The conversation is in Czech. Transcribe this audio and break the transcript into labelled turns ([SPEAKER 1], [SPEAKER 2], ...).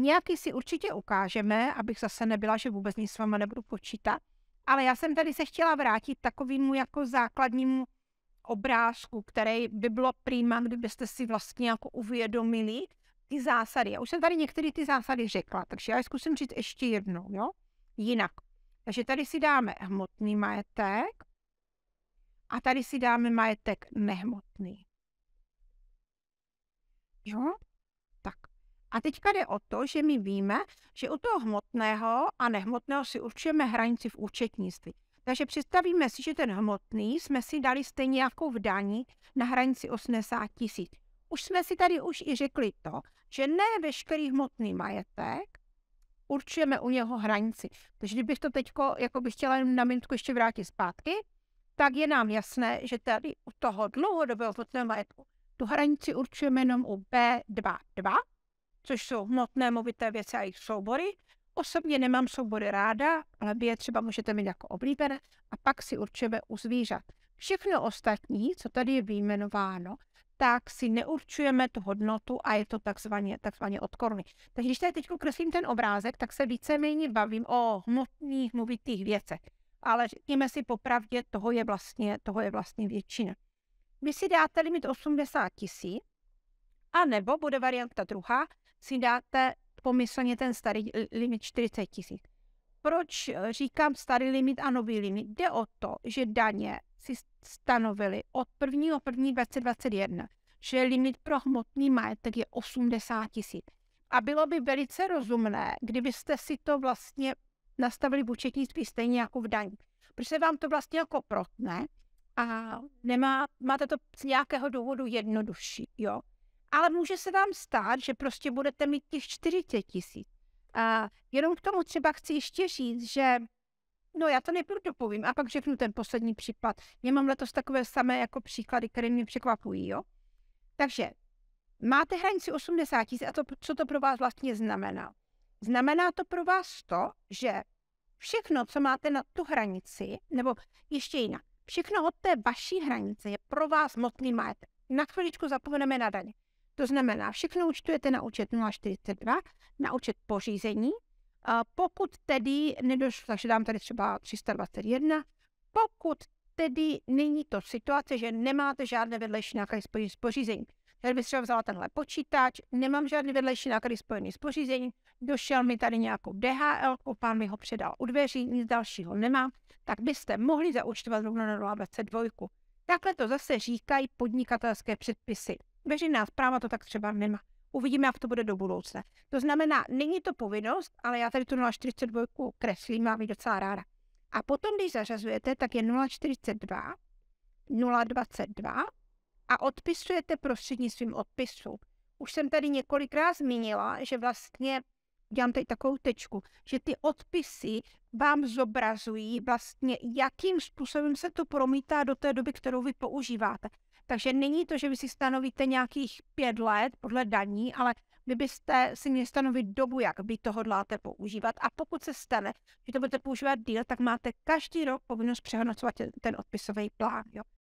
[SPEAKER 1] Nějaký si určitě ukážeme, abych zase nebyla, že vůbec nic s váma nebudu počítat. Ale já jsem tady se chtěla vrátit takovému jako základnímu obrázku, který by bylo prýma, kdybyste si vlastně jako uvědomili ty zásady. Já už jsem tady některé ty zásady řekla, takže já je zkusím říct ještě jednou, jo? Jinak. Takže tady si dáme hmotný majetek a tady si dáme majetek nehmotný. Jo? A teďka jde o to, že my víme, že u toho hmotného a nehmotného si určujeme hranici v účetnictví. Takže představíme si, že ten hmotný jsme si dali stejně jako v daní na hranici 80 tisíc. Už jsme si tady už i řekli to, že ne veškerý hmotný majetek určujeme u něho hranici. Takže kdybych to teď jako bych chtěla na minutku ještě vrátit zpátky, tak je nám jasné, že tady u toho dlouhodobého hmotného majetku tu hranici určujeme jenom u B22, což jsou hmotné movité věci a jejich soubory. Osobně nemám soubory ráda, ale vy je třeba můžete mít jako oblíbené a pak si určujeme u zvířat. Všechno ostatní, co tady je vyjmenováno, tak si neurčujeme tu hodnotu a je to takzvaně, takzvaně od koruny. Takže když tady teď kreslím ten obrázek, tak se víceméně bavím o hmotných movitých věcech. Ale řekněme si popravdě, toho je vlastně, toho je vlastně většina. Vy si dáte limit 80 tisíc a nebo bude varianta druhá, si dáte pomyslně ten starý eh, limit 40 tisíc. Proč eh, říkám starý limit a nový limit? Jde o to, že daně si stanovili od 1. 1. 2021, že limit pro hmotný majetek je 80 tisíc. A bylo by velice rozumné, kdybyste si to vlastně nastavili v účetnictví stejně jako v daní. Protože se vám to vlastně jako protne a nemá, máte to z nějakého důvodu jednodušší. Jo? ale může se vám stát, že prostě budete mít těch 40 tisíc. A jenom k tomu třeba chci ještě říct, že No já to nejprve dopovím a pak řeknu ten poslední příklad. Já mám letos takové samé jako příklady, které mě překvapují, jo. Takže máte hranici 80 tisíc a to, co to pro vás vlastně znamená? Znamená to pro vás to, že všechno, co máte na tu hranici, nebo ještě jinak, všechno od té vaší hranice je pro vás motný majetek. Na chviličku zapomeneme na daně. To znamená, všechno účtujete na účet 042, na účet pořízení. Pokud tedy nedošlo, takže dám tady třeba 321, pokud tedy není to situace, že nemáte žádné vedlejší náklady spojené s pořízením. Tady bych třeba vzala tenhle počítač, nemám žádný vedlejší náklady spojený s pořízením, došel mi tady nějakou DHL, pán mi ho předal u dveří, nic dalšího nemá. tak byste mohli zaúčtovat rovno na 022. Takhle to zase říkají podnikatelské předpisy. Veřejná zpráva to tak třeba nemá. Uvidíme, jak to bude do budoucna. To znamená, není to povinnost, ale já tady tu 0,42 kreslím, mám ji docela ráda. A potom, když zařazujete, tak je 0,42, 0,22 a odpisujete prostřednictvím odpisu. Už jsem tady několikrát zmínila, že vlastně dělám tady takovou tečku, že ty odpisy vám zobrazují vlastně, jakým způsobem se to promítá do té doby, kterou vy používáte. Takže není to, že vy si stanovíte nějakých pět let podle daní, ale vy byste si měli stanovit dobu, jak by to hodláte používat. A pokud se stane, že to budete používat díl, tak máte každý rok povinnost přehodnocovat ten odpisový plán. Jo?